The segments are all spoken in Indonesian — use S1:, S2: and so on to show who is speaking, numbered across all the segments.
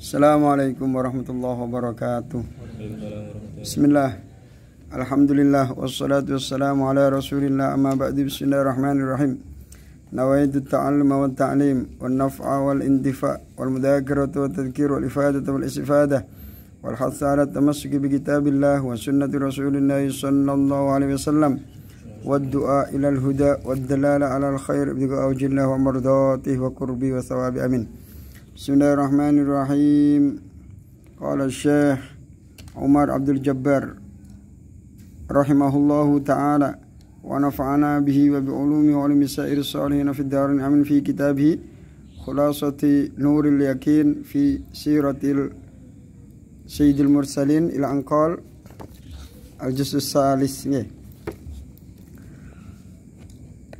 S1: السلام عليكم ورحمة الله وبركاته بسم الله الحمد لله والصلاة والسلام على رسول الله أما بعد بسم الله الرحمن الرحيم نوايد التعلم والتعليم والنفع والاندفاع والمذاكرة والتذكير والإفادة والاستفادة والحث على التمسك بكتاب الله وسنة رسول الله صلى الله عليه وسلم والدعاء إلى الهدى والدلالة على الخير بدقاء وجه الله ومرضاته وقربه وثواب أمين Bismillahirrahmanirrahim. Qala Syekh Umar Abdul Jabbar rahimahullahu taala wa nafa'ana bihi wa bi ulumi wa ulumi sa'ir salihin fi darin amin fi kitabih khulasati nuril yakin fi siratil sayyidil mursalin ila anqal al juz salis ni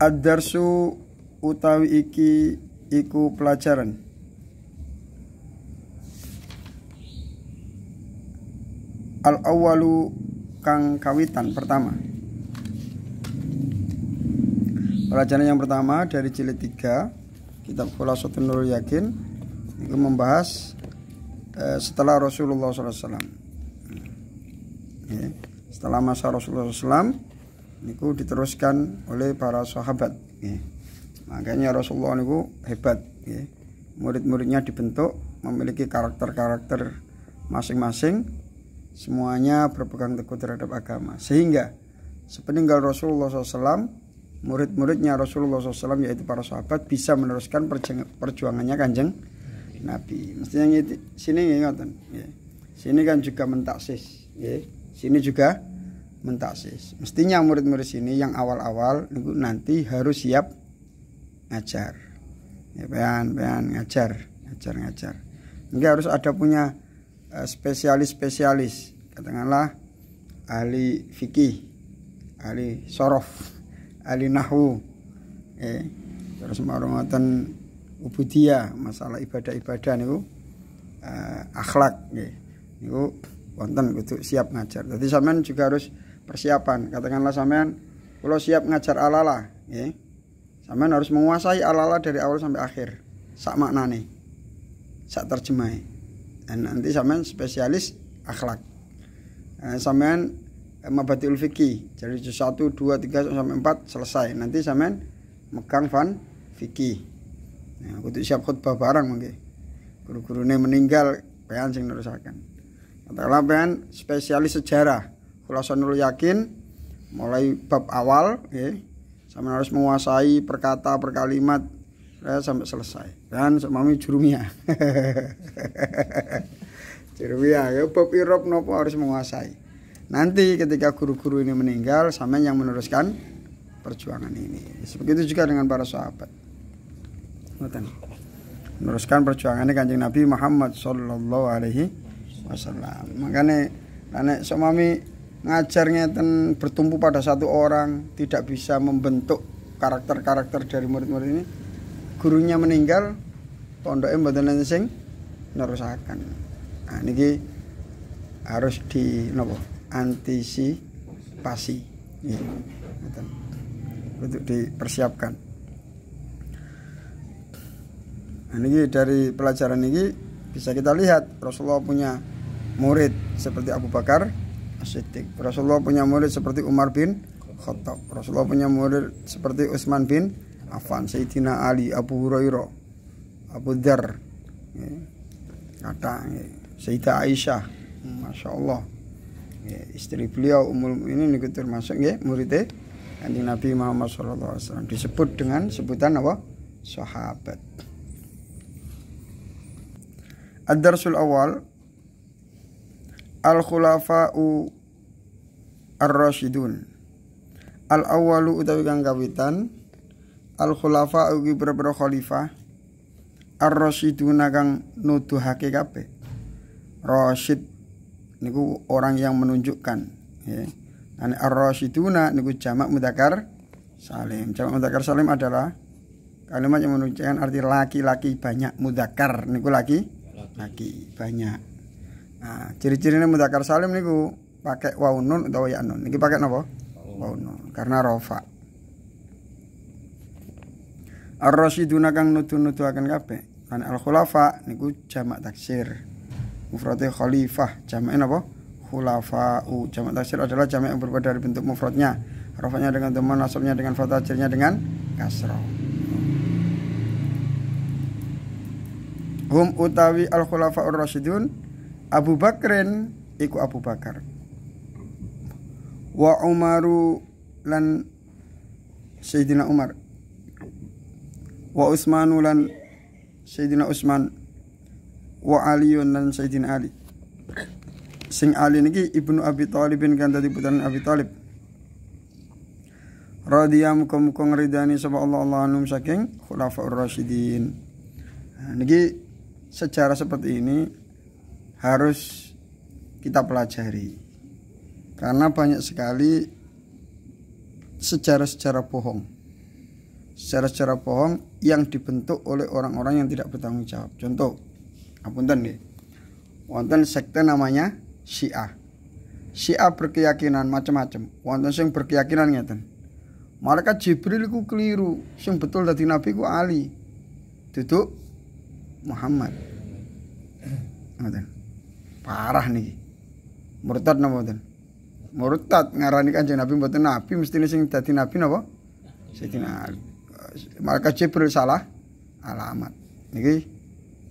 S1: ad darsu utawi iki iku pelajaran al awalu kang kawitan pertama pelajaran yang pertama dari jilid kita kitab satu nurul yakin itu membahas eh, setelah Rasulullah SAW okay. setelah masa Rasulullah SAW niku diteruskan oleh para sahabat okay. makanya Rasulullah niku hebat okay. murid-muridnya dibentuk memiliki karakter-karakter masing-masing Semuanya berpegang teguh terhadap agama. Sehingga sepeninggal Rasulullah SAW, murid-muridnya Rasulullah SAW yaitu para sahabat bisa meneruskan perjuangannya kanjeng Nabi. Mestinya ini sini ingatan. Ya. Sini kan juga mentaksis. Sini juga mentaksis. Mestinya murid-murid sini yang awal-awal nanti harus siap ngajar. Ya, bayan bayan, ngajar, ngajar, ngajar. Enggak harus ada punya Eh, spesialis-spesialis katakanlah ahli fikih ahli sorof ahli nahu, eh, terus marungatan ubudiyah masalah ibadah-ibadah niku eh, akhlak nih, niku wonten kudu siap ngajar jadi sampean juga harus persiapan katakanlah sampean kalau siap ngajar alala eh, sampean harus menguasai alala dari awal sampai akhir sak maknane sak terjemahnya nanti sampean spesialis akhlak eh, sampean eh, batil fikih jadi satu dua tiga 3 sampai 4 selesai nanti sampean megang van fikih nah kudu siap khutbah barang mungkin guru guru ini meninggal pengen sing nerusaken katakanlah pengen spesialis sejarah kulasanul yakin mulai bab awal ya, sampean harus menguasai perkata perkalimat eh, sampai selesai dan semami jurumia jurumia ya bab irab nopo harus menguasai nanti ketika guru-guru ini meninggal sama yang meneruskan perjuangan ini seperti juga dengan para sahabat meneruskan perjuangan ini kanjeng Nabi Muhammad Shallallahu Alaihi Wasallam makanya nenek semami ngajarnya ten bertumpu pada satu orang tidak bisa membentuk karakter-karakter dari murid-murid ini gurunya meninggal pondoknya mboten enten sing nah niki harus di nopo antisipasi nggih untuk dipersiapkan nah ini dari pelajaran ini bisa kita lihat Rasulullah punya murid seperti Abu Bakar asyik siddiq Rasulullah punya murid seperti Umar bin Khattab. Rasulullah punya murid seperti Utsman bin Afan Sayyidina Ali Abu Hurairah Abu Dhar ya. kata ya. Sayyidah Aisyah hmm. Masya Allah ya, istri beliau umul ini niku termasuk ya, muridnya nanti Nabi Muhammad SAW disebut dengan sebutan apa? Sahabat. Ad-darsul awal Al-khulafa'u ar rashidun Al-awwalu utawi kang kawitan al khulafa ugi berbro khalifah ar rasyiduna kang nuduhake kabeh rasyid niku orang yang menunjukkan ya ane ar rasyiduna niku jamak mudakar salim jamak mudakar salim adalah kalimat yang menunjukkan arti laki-laki banyak mudakar niku laki laki banyak nah ciri-cirinya mudakar salim niku pakai waunun atau ya nun niki pakai napa waunun karena rofa ar-rasyiduna kang nutu nutu akan kape. Kan al-khulafa niku jamak taksir mufrate khalifah jamak apa u jamak taksir adalah jamak yang berbeda dari bentuk mufradnya Rafanya dengan dhamma, nasabnya dengan fathah jirnya dengan kasroh hum utawi al khulafa ar rasyidun Abu Bakrin iku Abu Bakar wa Umaru lan Sayyidina Umar wa Utsman lan Sayyidina Utsman wa Ali lan Sayyidina Ali sing Ali niki Ibnu Abi Thalib kan dadi putrane Abi Thalib Radhiyallahu kum kong ridani sapa Allah Allah anum saking khulafaur rasyidin nah, niki sejarah seperti ini harus kita pelajari karena banyak sekali sejarah-sejarah bohong sejarah-sejarah bohong yang dibentuk oleh orang-orang yang tidak bertanggung jawab. Contoh, apunten nih. Wonten sekte namanya Syiah. Syiah berkeyakinan macam-macam. Wonten sing berkeyakinan ngeten. Mereka Jibril ku keliru, sing betul dari Nabi ku Ali. Duduk Muhammad. Ngeten. Parah nih. Murtad napa mboten? Murtad ngarani Kanjeng Nabi mboten Nabi nih sing dadi Nabi napa? Sayyidina Ali malaikat Jibril salah alamat niki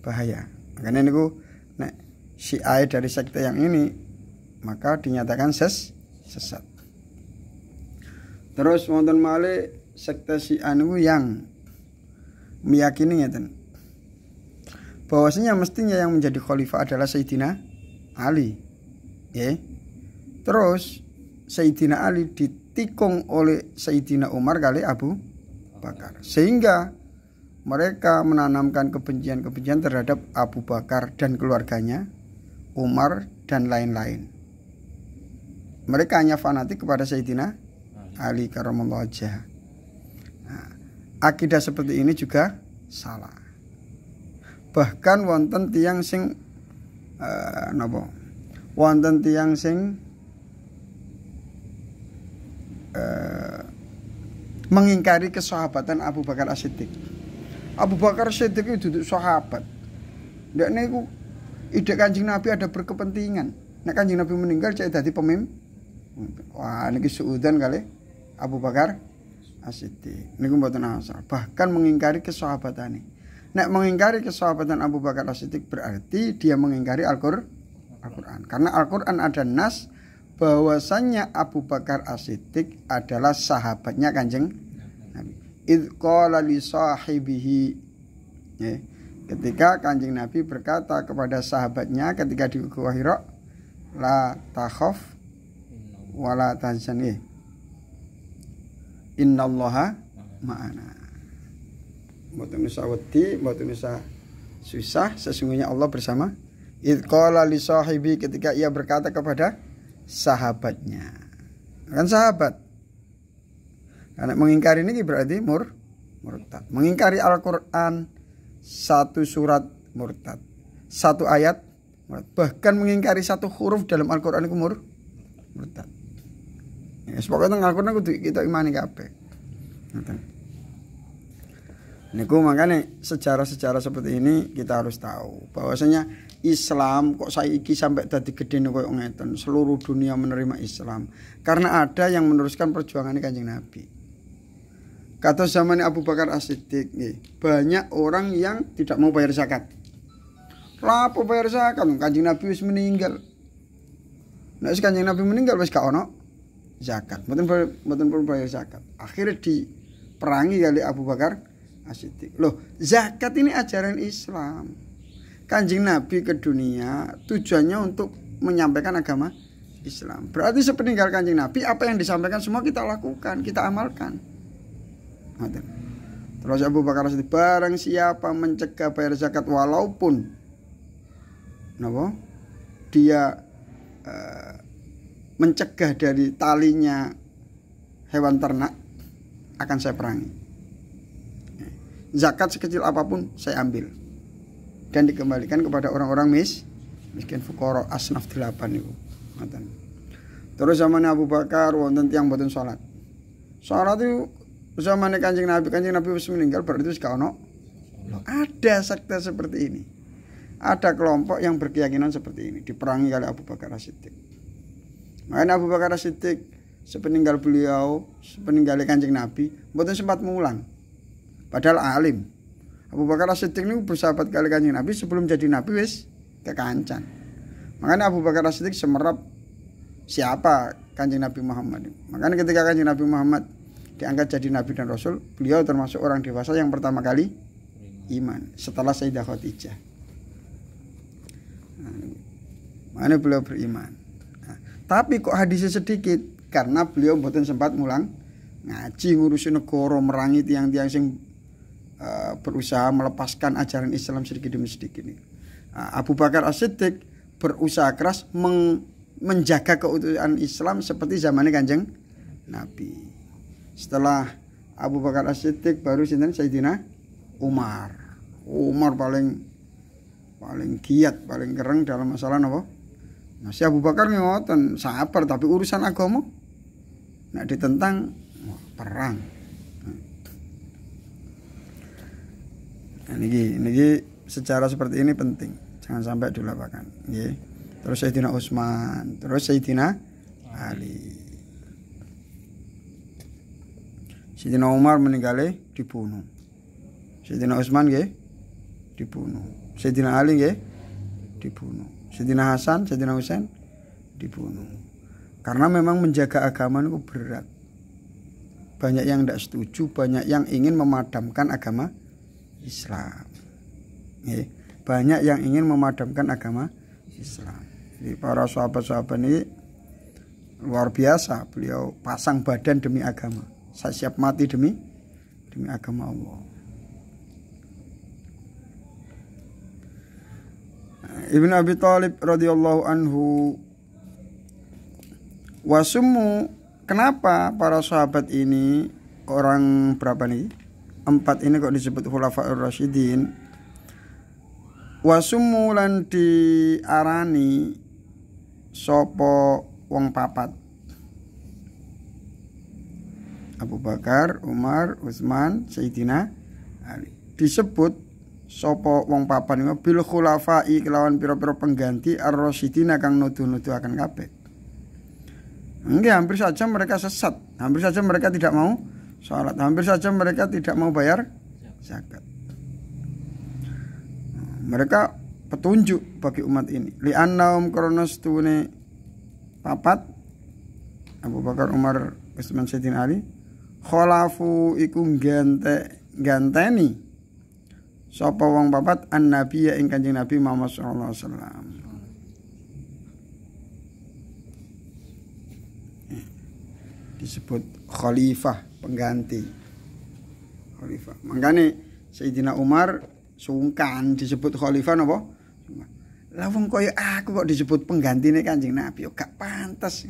S1: bahaya makanya niku nek si a dari sekte yang ini maka dinyatakan ses sesat terus wonten malih sekte si anu yang meyakini ngeten bahwasanya mestinya yang menjadi khalifah adalah Sayyidina Ali ya terus Sayyidina Ali ditikung oleh Sayyidina Umar kali Abu Bakar. Sehingga mereka menanamkan kebencian-kebencian terhadap Abu Bakar dan keluarganya, Umar dan lain-lain. Mereka hanya fanatik kepada Sayyidina Ali Karamullah wajah. Nah, akidah seperti ini juga salah. Bahkan wonten tiang sing uh, nopo? Wonten tiang sing eh, mengingkari kesahabatan Abu Bakar As-Siddiq. Abu Bakar As-Siddiq itu duduk sahabat. ini niku ide Kanjeng Nabi ada berkepentingan. Nek Kanjeng Nabi meninggal cek tadi pemimpin. Wah, ini suudan kali Abu Bakar as Ini Niku buat asal, bahkan mengingkari kesahabatan ini. Nek mengingkari kesahabatan Abu Bakar As-Siddiq berarti dia mengingkari Al-Qur'an. Al-Qur'an. Karena Al-Qur'an ada nas bahwasannya Abu Bakar as adalah sahabatnya Kanjeng Nabi. Id li sahibihi ya. Ketika Kanjeng Nabi berkata kepada sahabatnya ketika di Gua Hira la takhaf wa la tahzan ya. Innallaha ma'ana. Mboten usah wedi, mboten usah susah, sesungguhnya Allah bersama. Id qala li sahibi ketika ia berkata kepada sahabatnya kan sahabat karena mengingkari ini berarti mur murtad mengingkari Al-Quran satu surat murtad satu ayat bahkan mengingkari satu huruf dalam Al-Quran itu mur murtad ya, sepokoknya Al-Quran itu kita imani apa Niku makanya secara sejarah seperti ini kita harus tahu bahwasanya Islam kok saya iki sampai tadi gede koyo ngeten seluruh dunia menerima Islam karena ada yang meneruskan perjuangan Kanjeng Nabi kata zaman Abu Bakar As-Siddiq banyak orang yang tidak mau bayar zakat lapo bayar zakat Kanjeng Nabi wis meninggal nah nah, Kanjeng Nabi meninggal wis gak ono zakat mboten mboten perlu bayar zakat akhirnya diperangi kali Abu Bakar As-Siddiq loh zakat ini ajaran Islam kanjeng Nabi ke dunia tujuannya untuk menyampaikan agama Islam. Berarti sepeninggal kanjeng Nabi apa yang disampaikan semua kita lakukan, kita amalkan. Terus Abu Bakar Siddiq barang siapa mencegah bayar zakat walaupun napa? Dia uh, mencegah dari talinya hewan ternak akan saya perangi. Zakat sekecil apapun saya ambil dan dikembalikan kepada orang-orang mis miskin fukoro asnaf delapan itu terus zaman Abu Bakar wonten tiang buatin sholat sholat itu zaman kanjeng Nabi kanjeng Nabi harus meninggal berarti wis ono ada sekte seperti ini ada kelompok yang berkeyakinan seperti ini diperangi oleh Abu Bakar Siddiq makanya Abu Bakar Siddiq sepeninggal beliau sepeninggal kanjeng Nabi buatin sempat mengulang padahal alim Abu Bakar As-Siddiq ini bersahabat kali kanjeng Nabi sebelum jadi Nabi wis kekancan makanya Abu Bakar As-Siddiq semerap siapa kanjeng Nabi Muhammad makanya ketika kanjeng Nabi Muhammad diangkat jadi Nabi dan Rasul beliau termasuk orang dewasa yang pertama kali iman setelah Sayyidah Khadijah nah, makanya beliau beriman nah, tapi kok hadisnya sedikit karena beliau buatan sempat mulang ngaji ngurusin negoro merangit yang- tiang sing uh, berusaha melepaskan ajaran Islam sedikit demi sedikit ini. Nah, Abu Bakar As-Siddiq berusaha keras meng menjaga keutuhan Islam seperti zamannya Kanjeng Nabi. Setelah Abu Bakar As-Siddiq baru sinten Sayyidina Umar. Umar paling paling giat, paling keren dalam masalah apa? Nah, si Abu Bakar ngoten sabar tapi urusan agama nah ditentang perang. niki niki secara seperti ini penting jangan sampai dilupakan nggih terus Sayyidina Utsman terus Sayyidina Ali Sayyidina Umar meninggalnya dibunuh Sayyidina Utsman nggih dibunuh Sayyidina Ali nggih dibunuh Sayyidina Hasan Sayyidina Husain dibunuh karena memang menjaga agama itu berat banyak yang tidak setuju banyak yang ingin memadamkan agama Islam ya, banyak yang ingin memadamkan agama Islam jadi para sahabat-sahabat ini luar biasa beliau pasang badan demi agama saya siap mati demi demi agama Allah Ibn Abi Talib radhiyallahu anhu wasumu kenapa para sahabat ini orang berapa nih empat ini kok disebut khulafaur rasyidin wasumulan diarani sopo wong papat Abu Bakar, Umar, Utsman, Sayyidina Ali. Disebut sopo wong papan bila bil khulafai kelawan piro pengganti ar-rasyidina kang nuduh-nuduh akan kabeh. Enggak, hampir saja mereka sesat, hampir saja mereka tidak mau sholat. Hampir saja mereka tidak mau bayar zakat. Mereka petunjuk bagi umat ini. Li'annaum kronos tune papat Abu Bakar Umar Utsman Sayyidin Ali Khalafu iku gante ganteni sapa wong papat an nabi ya ing kanjeng nabi Muhammad sallallahu alaihi wasallam disebut khalifah pengganti khalifah makanya Sayyidina Umar sungkan disebut khalifah apa lawang koyo aku kok disebut pengganti nih kanjeng Nabi yo gak pantas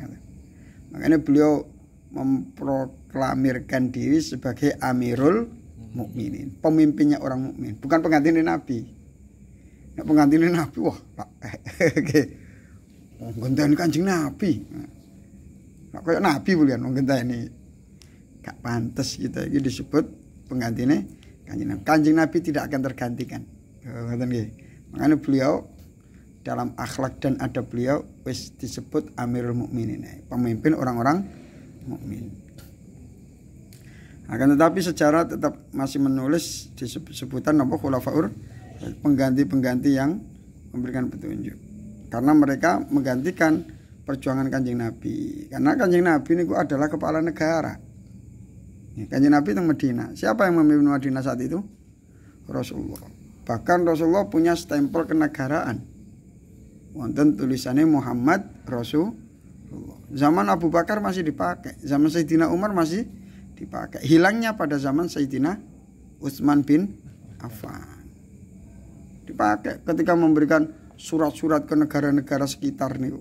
S1: makanya beliau memproklamirkan diri sebagai Amirul Mukminin, pemimpinnya orang mukmin, bukan pengganti Nabi. Nek pengganti Nabi wah, Pak. Oke. Ngenteni Kanjeng Nabi. Nah, kaya Nabi bulian ini gak pantas gitu ini disebut penggantinya kanjeng Nabi kanjeng Nabi tidak akan tergantikan oh, makanya beliau dalam akhlak dan adab beliau wis disebut Amirul Mukminin eh, pemimpin orang-orang mukmin akan tetapi sejarah tetap masih menulis sebutan apa khulafaur eh, pengganti-pengganti yang memberikan petunjuk karena mereka menggantikan perjuangan kanjeng Nabi karena kanjeng Nabi ini adalah kepala negara Iya. Kanjeng Nabi itu Medina. Siapa yang memimpin Medina saat itu? Rasulullah. Bahkan Rasulullah punya stempel kenegaraan. Wonten tulisannya Muhammad Rasulullah. Zaman Abu Bakar masih dipakai, zaman Sayyidina Umar masih dipakai. Hilangnya pada zaman Sayyidina Utsman bin Affan. Dipakai ketika memberikan surat-surat ke negara-negara sekitar nih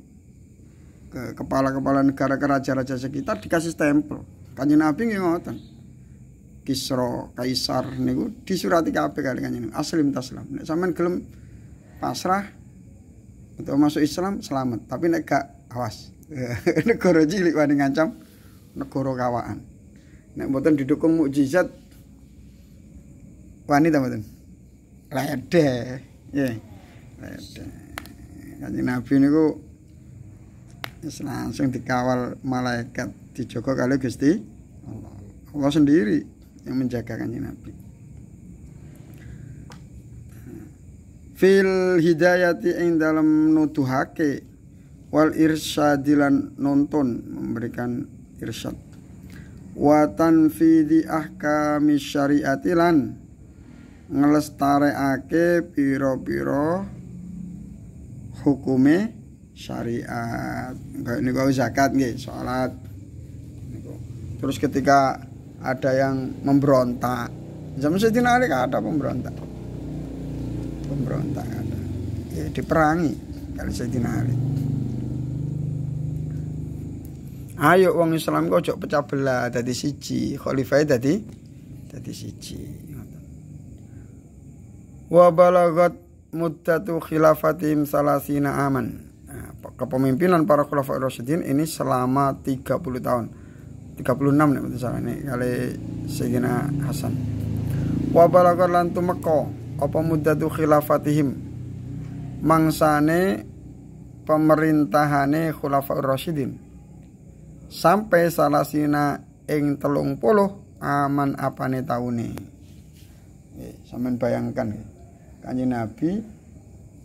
S1: ke kepala-kepala negara ke raja-raja sekitar dikasih stempel Kanjeng Nabi nggih ngoten. Kisra, Kaisar niku disurati kabeh kali Kanjeng Nabi. Aslim taslam. Nek sampean gelem pasrah untuk masuk Islam selamat, tapi nek gak awas. negara cilik wani ngancam negara kawaan. Nek mboten didukung mukjizat wani ta mboten? Lede. Nggih. Lede. Kanjeng Nabi niku langsung dikawal malaikat dijogo kali Gusti Allah. Allah sendiri yang menjaga kanjeng Nabi. Fil hidayati ing dalam nutuhake wal irsyadilan nonton memberikan irsyad wa tanfidhi ahkami syariatilan ngelestareake piro-piro hukume syariat ini kau zakat nggih salat terus ketika ada yang memberontak zaman Sayyidina Ali ada pemberontak pemberontak ada ya, diperangi kali Sayyidina Ali ayo Uang Islam kau jok pecah belah dari siji khalifah dari dari siji wa balagat muddatu khilafatim salasina aman nah, kepemimpinan para khalifah rasyidin ini selama 30 tahun 36 nek ini kali Sayyidina Hasan wa balagar lan tumeka apa muddatu khilafatihim mangsane pemerintahane khulafaur rasyidin sampai salah sina ing telung puluh aman apane taune sampean bayangkan kanjeng nabi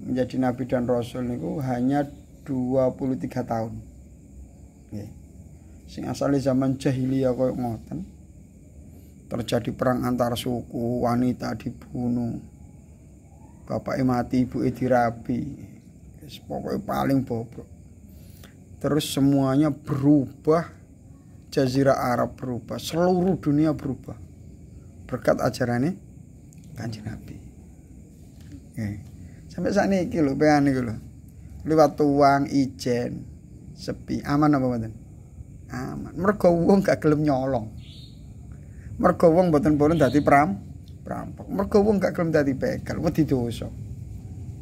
S1: menjadi nabi dan rasul niku hanya 23 tahun nggih sing asale zaman jahiliyah koyo ngoten terjadi perang antar suku wanita dibunuh bapak mati ibu dirapi Wis pokoknya paling bobrok terus semuanya berubah jazirah Arab berubah seluruh dunia berubah berkat ajarannya kanjeng Nabi Okay. sampai saat ini lho pengen ini lho lewat tuang ijen sepi aman apa badan aman mergo wong gak gelem nyolong mergo wong mboten purun dadi pram perampok mergo wong gak gelem dadi begal wedi dosa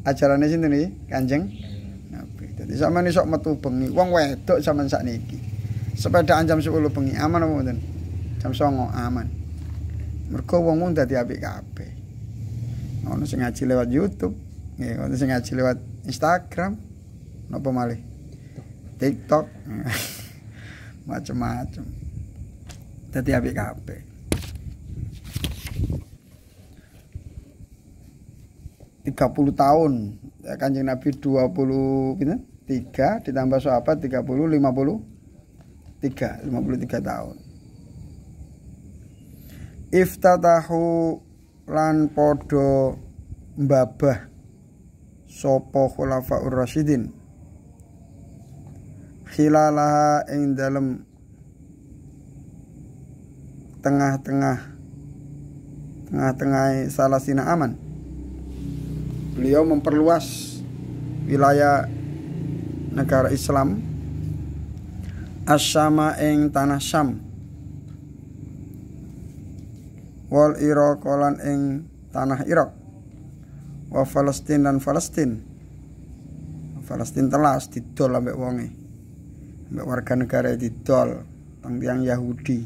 S1: ajarane sinten nih Kanjeng Nabi dadi sampeyan sok metu bengi wong wedok sampeyan sakniki sepeda jam 10 bengi aman apa mboten jam 09 aman mergo wong wong dadi apik kabeh ngono sing ngaji lewat YouTube nggih ono sing ngaji lewat Instagram napa malih TikTok macam-macam dadi api kape tiga puluh tahun ya, kanjeng nabi dua puluh tiga ditambah sahabat tiga puluh lima puluh tiga lima puluh tiga tahun iftatahu lan podo mbabah sopo khulafa ur khilalaha ing dalam tengah-tengah tengah-tengah salasina aman beliau memperluas wilayah negara Islam asyama ing tanah Syam wal Irak lan ing tanah Irak wa Palestina dan Palestina Palestina telas didol ambek wonge warga negara di tol tang tiang Yahudi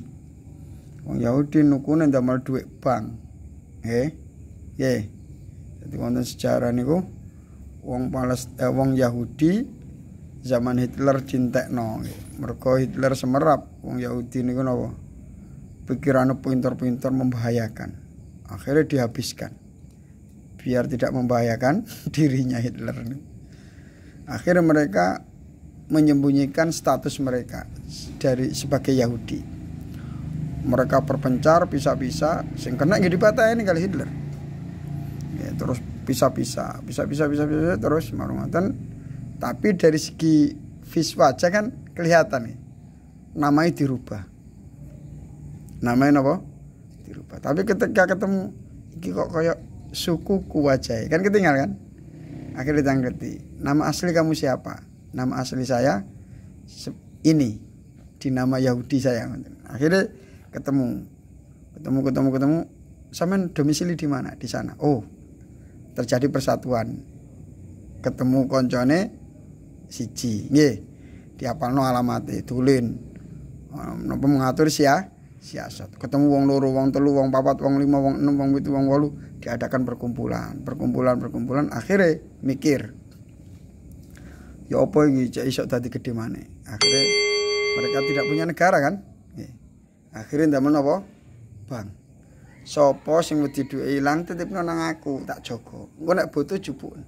S1: wong Yahudi nukune ndamel duit bank eh nggih jadi wonten sejarah niku wong Palest eh, wong Yahudi zaman Hitler nong merkoh Hitler semerap wong Yahudi niku nopo pikirane pinter-pinter membahayakan akhirnya dihabiskan biar tidak membahayakan dirinya Hitler ini. akhirnya mereka menyembunyikan status mereka dari sebagai Yahudi. Mereka perpencar bisa-bisa. sing kena jadi ini kali Hitler. Ya, terus bisa-bisa, pisah-pisah, pisah-pisah terus marungatan. Tapi dari segi visual aja kan kelihatan nih. Namanya dirubah. Namanya apa? Dirubah. Tapi ketika ketemu iki kok kayak suku kuwajai e. kan ketinggalan kan? Akhirnya ditanggerti. Nama asli kamu siapa? nama asli saya ini di nama Yahudi saya akhirnya ketemu ketemu ketemu ketemu sampean domisili di mana di sana oh terjadi persatuan ketemu koncone siji nggih alamat itu tulen nopo mengatur ya siasat ketemu wong loro wong telu wong papat wong lima wong enam wong itu wong wolu diadakan perkumpulan perkumpulan perkumpulan akhirnya mikir ya apa ini, cek iso tadi gedhe maneh akhirnya mereka tidak punya negara kan nggih akhirnya ndamel napa bang Sopo sing wedi duwe ilang titipno nang aku tak jaga engko nek butuh jupuk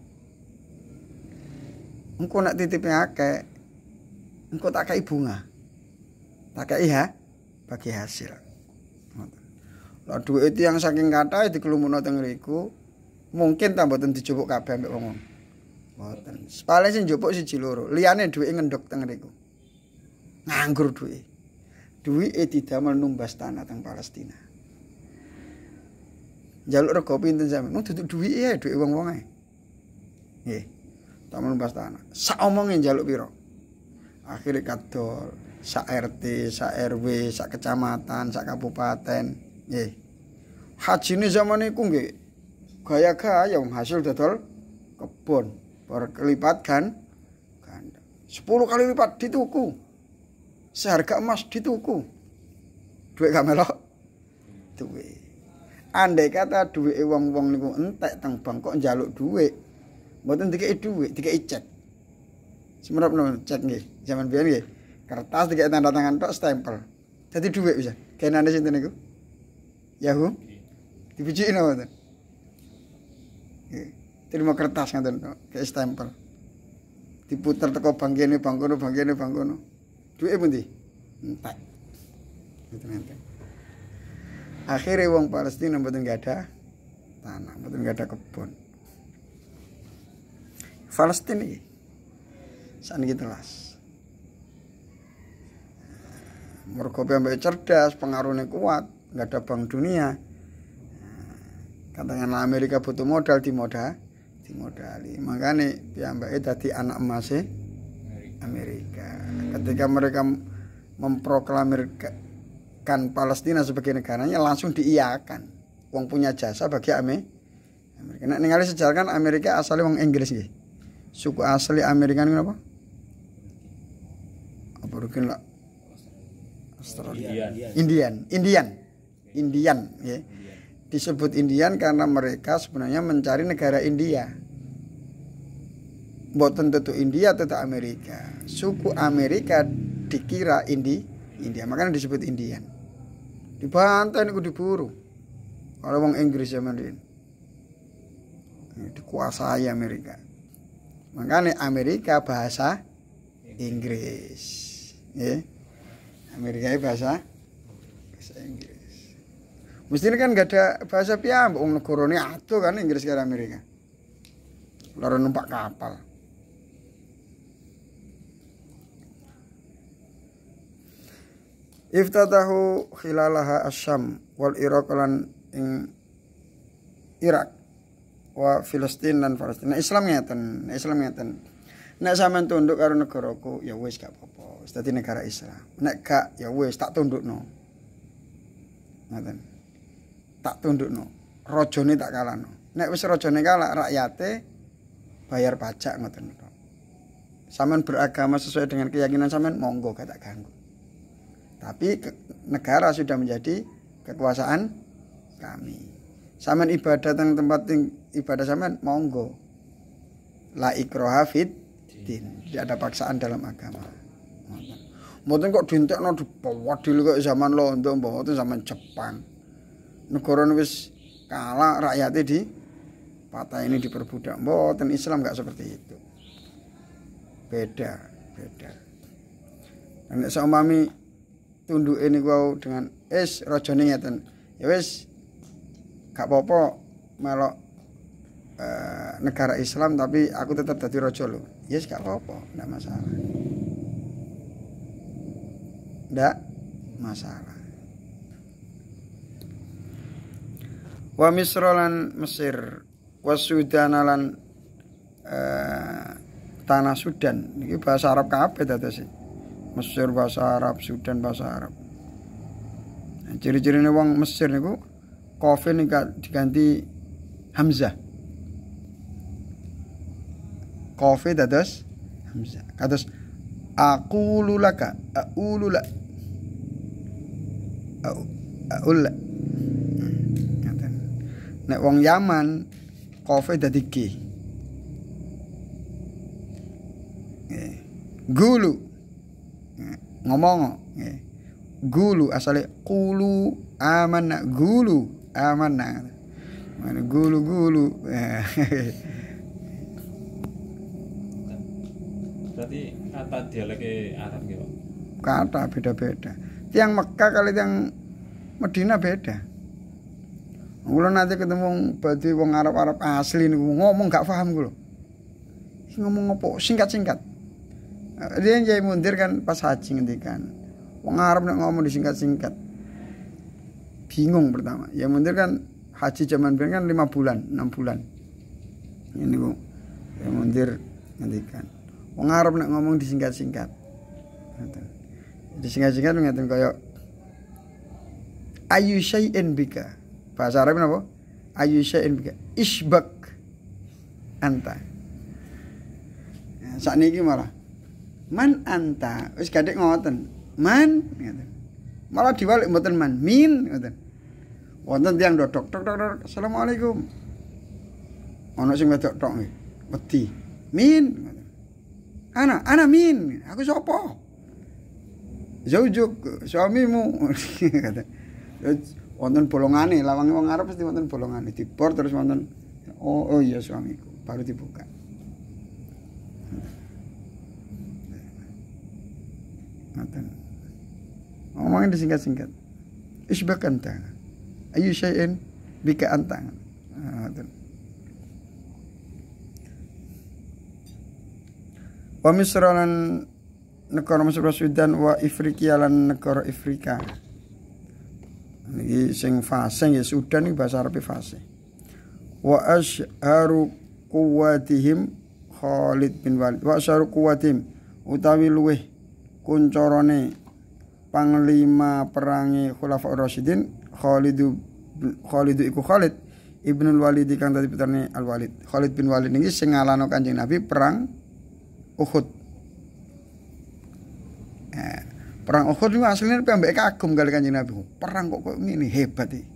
S1: engko nek titipe akeh engko tak kei bunga tak kei ha bagi hasil lah duit itu yang saking kata dikelumun teng mriku mungkin tambah dijupuk kabeh ambek wong Mboten. Sepale sing njupuk siji loro, liyane dhuwit ngendhok teng ngriku. Nganggur dhuwit. Dhuwite didamel numbas tanah teng Palestina. Jaluk rego pinten sampean? Mung duduk dhuwite ya dhuwit wong-wong ae. Nggih. Tamel numbas tanah. Sak omonge njaluk pira? Akhire kadol sak RT, sak RW, sak kecamatan, sak kabupaten. Nggih. ini zaman niku nggih gaya-gaya hasil dodol kebon berkelipat kan 10 kali lipat di tuku, Seharga emas dituku. Duit gak melok. Duit. Andai kata duit uang uang niku entek teng bank kok njaluk duit. Mboten dikeki duit, dikeki cek. Semerap nomor cek nggih, zaman biyen nggih. Kertas tiga tanda tangan tok stempel. Jadi duit bisa. Kenane sinten niku? Yahoo. Dipijikin no mboten. Nggih terima kertas ngoten kayak stempel diputar teko bang kene bang kono bang kene bang kono duwe pundi entek gitu, entek akhirnya wong Palestina mboten gak ada tanah mboten gak ada kebun Palestina iki saat iki telas mergo pembe cerdas, pengaruhnya kuat, nggak ada bank dunia. katanya Amerika butuh modal di modal dimodali makanya itu tadi anak emas e, Amerika ketika mereka memproklamirkan Palestina sebagai negaranya langsung diiakan wong punya jasa bagi Amerika nah, ningali sejarah kan Amerika asalnya wong Inggris gitu. suku asli Amerika ini apa apa mungkin lah Australia Indian Indian Indian, Indian. Indian. Indian disebut Indian karena mereka sebenarnya mencari negara India buat tentu India atau Amerika suku Amerika dikira Indi India makanya disebut Indian dibantai niku diburu kalau wong Inggris zaman ini dikuasai Amerika makanya Amerika bahasa Inggris ya Amerika bahasa Mestinya kan gak ada bahasa piyambak wong negoroni atau kan Inggris ke Amerika. Loro numpak kapal. Iftatahu khilalaha asyam wal Iraq lan ing Irak wa Filistin dan Palestina. Nah, Islam ngeten, nah, Islam ngeten. Nek sampean tunduk karo negaraku ya wes gak apa-apa. negara Islam. Nek gak ya wes tak tunduk no, Ngoten tak tunduk rojo ini tak kalah no. nek wis rajane kalah rakyate bayar pajak ngoten no. saman beragama sesuai dengan keyakinan saman monggo gak tak ganggu tapi ke, negara sudah menjadi kekuasaan kami saman ibadah teng tempat ting, ibadah saman monggo la ikroha fit din tidak ada paksaan dalam agama Mboten kok bawah dulu kok zaman lo, untuk bawa tuh zaman Jepang negara wis kalah rakyatnya di patah ini diperbudak mboten Islam nggak seperti itu beda beda dan seumami tunduk ini gua dengan es rojonya ten ya kak gak popo melok e, negara Islam tapi aku tetap jadi rojo lo yes ya gak popo ndak masalah ndak masalah wa misrolan Mesir wa sudanalan uh, eh, tanah Sudan ini bahasa Arab kabeh sih e. Mesir bahasa Arab Sudan bahasa Arab ciri nah, ciri-cirine wong Mesir niku gak diganti hamzah kofi dados hamzah kados aqulu aku aqulu la aqulu nek wong Yaman kofe dadi ki gulu ngomong gulu asale kulu amanna gulu amanna mana gulu gulu berarti kata dialeknya Arab gitu kata beda-beda tiang Mekah kali tiang Medina beda Kula nanti ketemu berarti wong Arab-Arab asli niku ngomong gak paham kula. Ngomong ngopo? Singkat-singkat. Dia eh, yang jadi mundir kan pas haji nanti kan. Wong Arab nek ngomong disingkat-singkat. Bingung pertama. Ya mundir kan haji zaman biyen kan 5 bulan, enam bulan. Ini kok ya mundir kan. Wong Arab nek ngomong disingkat-singkat. Disingkat-singkat ngeten kaya ayu syai'in bika bahasa Arab apa ayu syai'in bika isbak anta ya, saat ini malah man anta wis kadek ngoten man ngoten malah diwalik mboten man min ngoten wonten tiang dodok tok tok tok assalamualaikum ono sing wedok tok wedi min ana ana min aku sapa zaujuk suamimu wonten bolongane lawange wong Arab mesti wonten bolongane dibor terus wonten oh oh iya suamiku baru dibuka ngoten ngomongin disingkat-singkat isbakan antang ayu syai'in bika antang, ah, ngoten wa misralan negara Mesir Sudan wa Afrika lan negara Afrika Niki sing fase nggih Sudan iki bahasa Arabe fase. Wa asharu kuwatihim Khalid bin Walid. Wa asharu kuwatihim utawi luweh kuncorone panglima perangi Khulafaur Rasyidin Khalidu Khalid iku Khalid Ibnul Walid kang tadi putrane Al Walid. Khalid bin Walid niki sing ngalano Kanjeng Nabi perang Uhud. Perang Uhud itu aslinya sampai kagum kali kanjeng Nabi. Perang kok kok ini hebat ini.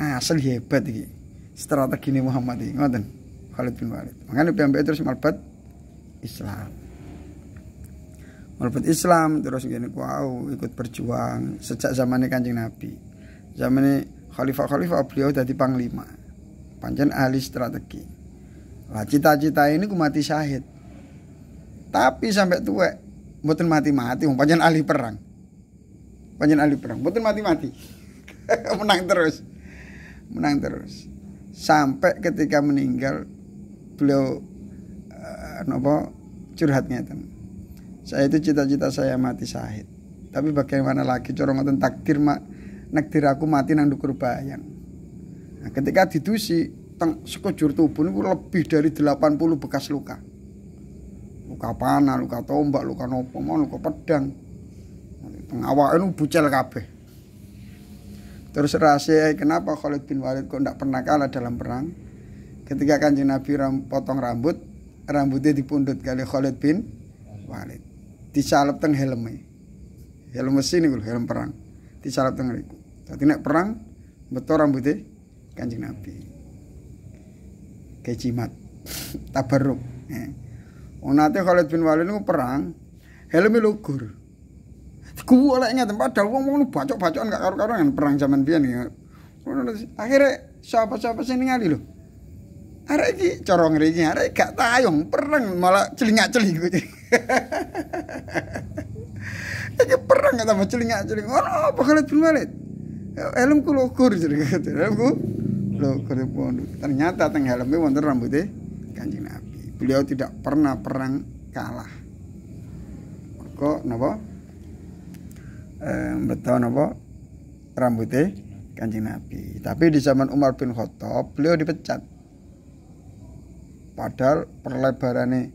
S1: Asli hebat ini. Strategi ini Muhammad ini. ngoten. Khalid bin Walid. Makanya pembek terus malbat Islam. Malbat Islam terus gini wow ikut berjuang sejak zaman zamannya kanjeng Nabi. Zaman ini khalifah-khalifah beliau jadi panglima. Panjen ahli strategi. Lah cita-cita ini mati syahid. Tapi sampai tua Buatin mati-mati mau panjang ahli perang. panjang ahli perang, buatin mati-mati. menang terus. Menang terus. Sampai ketika meninggal beliau uh, eh, nopo anu curhatnya itu, Saya itu cita-cita saya mati sahid, Tapi bagaimana lagi corong ngoten takdir mak nakdir aku mati nang dukur bayang. Nah, ketika didusi teng sekujur tubuh ini lebih dari 80 bekas luka luka panah luka tombak luka nopo mau luka pedang pengawal nu bucel kabeh terus rahasia eh, kenapa Khalid bin Walid kok tidak pernah kalah dalam perang ketika kanjeng Nabi ram, potong rambut rambutnya dipundut kali Khalid bin Walid disalep teng helmnya helm mesin itu helm perang disalep teng riku dadi nek perang betul rambutnya kanjeng Nabi kecimat jimat eh. Nate Khalid bin Walid niku perang, helme lugur. Ku oleh nyata padahal wong wong bacok-bacokan gak karo-karuan kan perang zaman biyen ya. Akhirnya siapa siapa sing ningali lo, Arek iki cara ngringi, arek gak tayong perang malah celingak-celing Iki perang gak tambah celingak-celing. Ono apa Khalid bin Walid? Helmku lugur jadi Helmku lugur ya pondok. Ternyata teng helme wonten rambutnya Kanjeng beliau tidak pernah perang kalah kok nopo eh, betul napa rambutnya kancing Nabi tapi di zaman Umar bin Khattab beliau dipecat padahal perlebarannya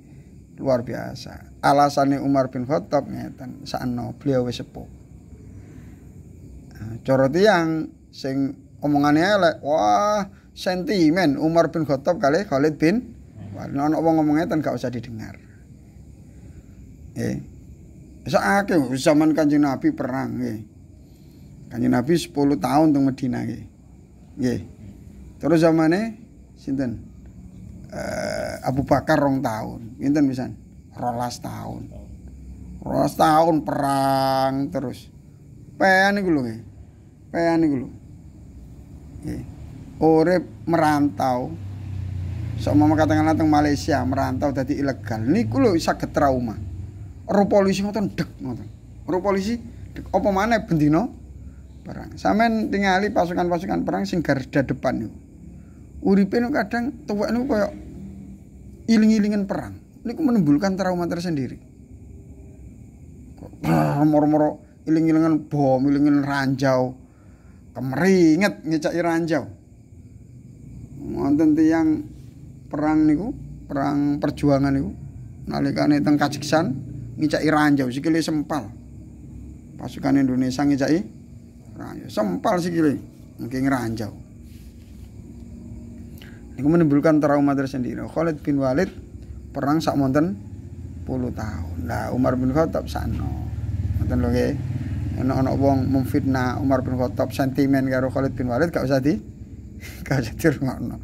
S1: luar biasa alasannya Umar bin Khattab ngeten sakno beliau wis sepuh nah, cara yang sing omongannya elek wah sentimen Umar bin Khattab kali Khalid bin sabar. Nah, Nek ana wong ngomong ngeten gak usah didengar. eh bisa akeh zaman Kanjeng Nabi perang nggih. Kanjeng Nabi 10 tahun tunggu Madinah nggih. Nggih. Terus zamannya, sinten? eh, Abu Bakar rong tahun. sinten bisa, Rolas tahun. Rolas tahun perang terus. Pean gulu, lho nggih. Pean iku lho. merantau sama katakanlah teng Malaysia merantau jadi ilegal. Niku lho bisa trauma. Ro polisi ngoten dek ngoten. Ro polisi dek apa maneh bendino perang. Sampeyan tingali pasukan-pasukan perang sing garda depan niku. Uripe niku kadang tuwek niku koyo iling ilingan perang. Niku menimbulkan trauma tersendiri. Moro-moro iling-ilingan bom, iling-ilingan ranjau. Kemeringet ngecaki ranjau. Wonten tiyang perang niku perang perjuangan niku nalikane teng Kazakhstan ngicaki ranjau sikile sempal pasukan Indonesia ngicaki ranjau sempal sikile mungkin ranjau niku menimbulkan trauma tersendiri Khalid bin Walid perang sak monten 10 tahun lah Umar bin Khattab sano monten lho nggih ana wong memfitnah Umar bin Khattab sentimen karo Khalid bin Walid gak usah di gak usah dirungokno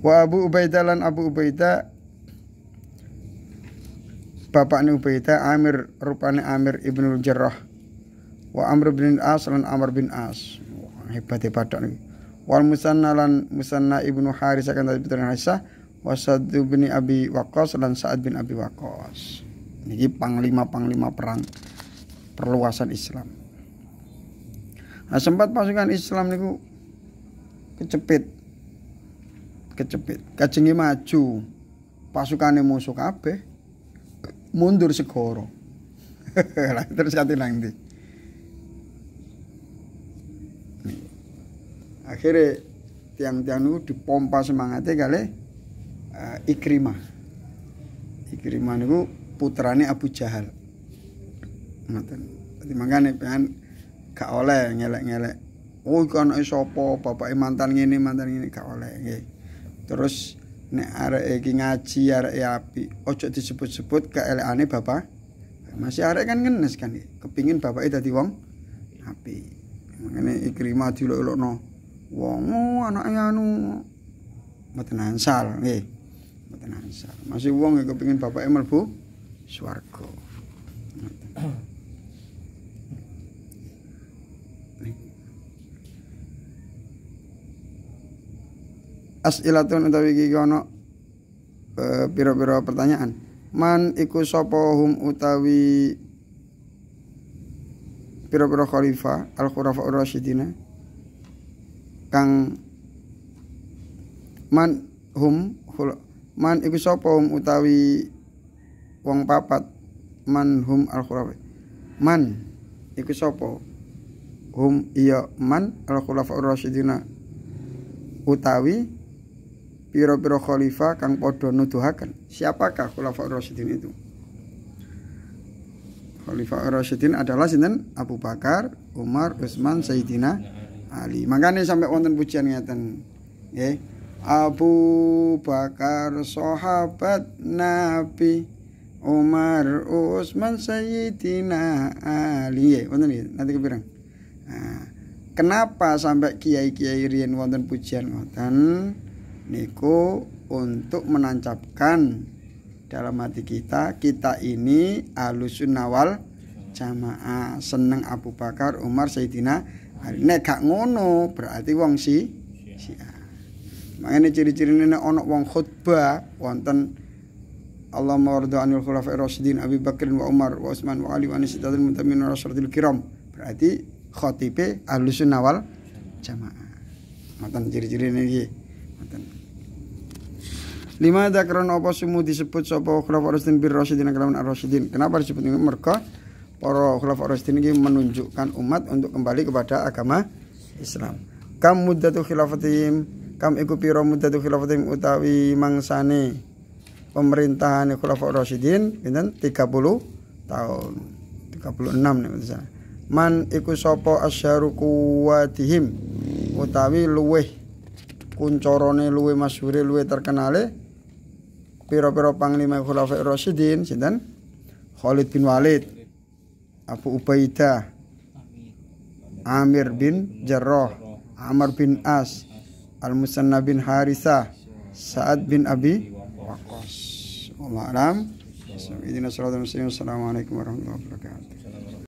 S1: wa Abu Ubaidah lan Abu Ubaidah bapaknya Ubaidah Amir rupane Amir Ibnu Jarrah wa Amr bin As lan Amr bin As hebat hebat niki wal Musanna lan Musanna Ibnu Haris akan tadi putra Haisah wa Sa'd bin Abi Waqqas lan Sa'ad bin Abi Waqqas niki panglima-panglima perang perluasan Islam nah, sempat pasukan Islam niku kecepit kecepit kajenge maju pasukane musuh kabeh mundur segoro lah terus kati nang akhirnya tiang-tiang itu dipompa semangatnya kali uh, Ikrimah Ikrimah itu putranya Abu Jahal ngoten dadi mangkane pengen gak oleh ngelek-ngelek oh kan anake bapak mantan ini mantan ini gak oleh terus nek arek iki ngaji arek e api ojo disebut-sebut ke keelekane bapak masih arek kan ngenes kan kepingin bapaknya dadi wong api makane ikrimah dilok-lokno wong anake anu mboten ansal nggih mboten ansal masih wong e kepingin bapaknya mlebu swarga as'ilatun utawi iki ana e, pira-pira pertanyaan man iku sapa hum utawi pira-pira khalifah al khurafa rasyidina kang man hum khul, man iku sapa hum utawi wong papat man hum al khurafa man iku sapa hum iya man al khulafa rasyidina utawi piro-piro khalifah kang podo nuduhakan siapakah khalifah rasidin itu Khalifah rasidin adalah sinten Abu Bakar, Umar, Utsman, Sayyidina Ali. Makanya sampai wonten pujian ngeten. Nggih. Abu Bakar sahabat Nabi Umar Utsman Sayyidina Ali. wonten Nanti kepirang. Nah, kenapa sampai kiai-kiai rian wonten pujian ngoten? niku untuk menancapkan dalam hati kita kita ini alusunawal jamaah seneng Abu Bakar Umar saidina Ali nek gak ngono berarti wong si syiah makanya ciri-ciri ini onok wong khutbah wonten Allah mawardu anil khulafai rasidin Abi Bakr wa Umar wa Usman wa Ali wa Anis Muntamin wa rasulil kiram berarti khotipe alusunawal awal jamaah mantan ciri-ciri ini mantan Lima ada karena apa semua disebut sopo khulafa Rasidin bir Rasidin kelawan Ar-Rasidin. Kenapa disebut ini? Mereka para khulafa Rasidin ini menunjukkan umat untuk kembali kepada agama Islam. Kam muddatu khilafatim, kam iku pira muddatu khilafatim utawi mangsane pemerintahan khulafa Rasidin ini 30 tahun. 36 nih misalnya. Man iku sopo asyaru kuwatihim utawi luweh kuncorone luwe masure luwe terkenale piro-piro panglima khulafair rasyidin sinten Khalid bin Walid Abu Ubaidah Amir bin Jarrah Amr bin As Al-Musanna bin Harisa, Sa'ad bin Abi Waqqas Allah alam Assalamualaikum warahmatullahi wabarakatuh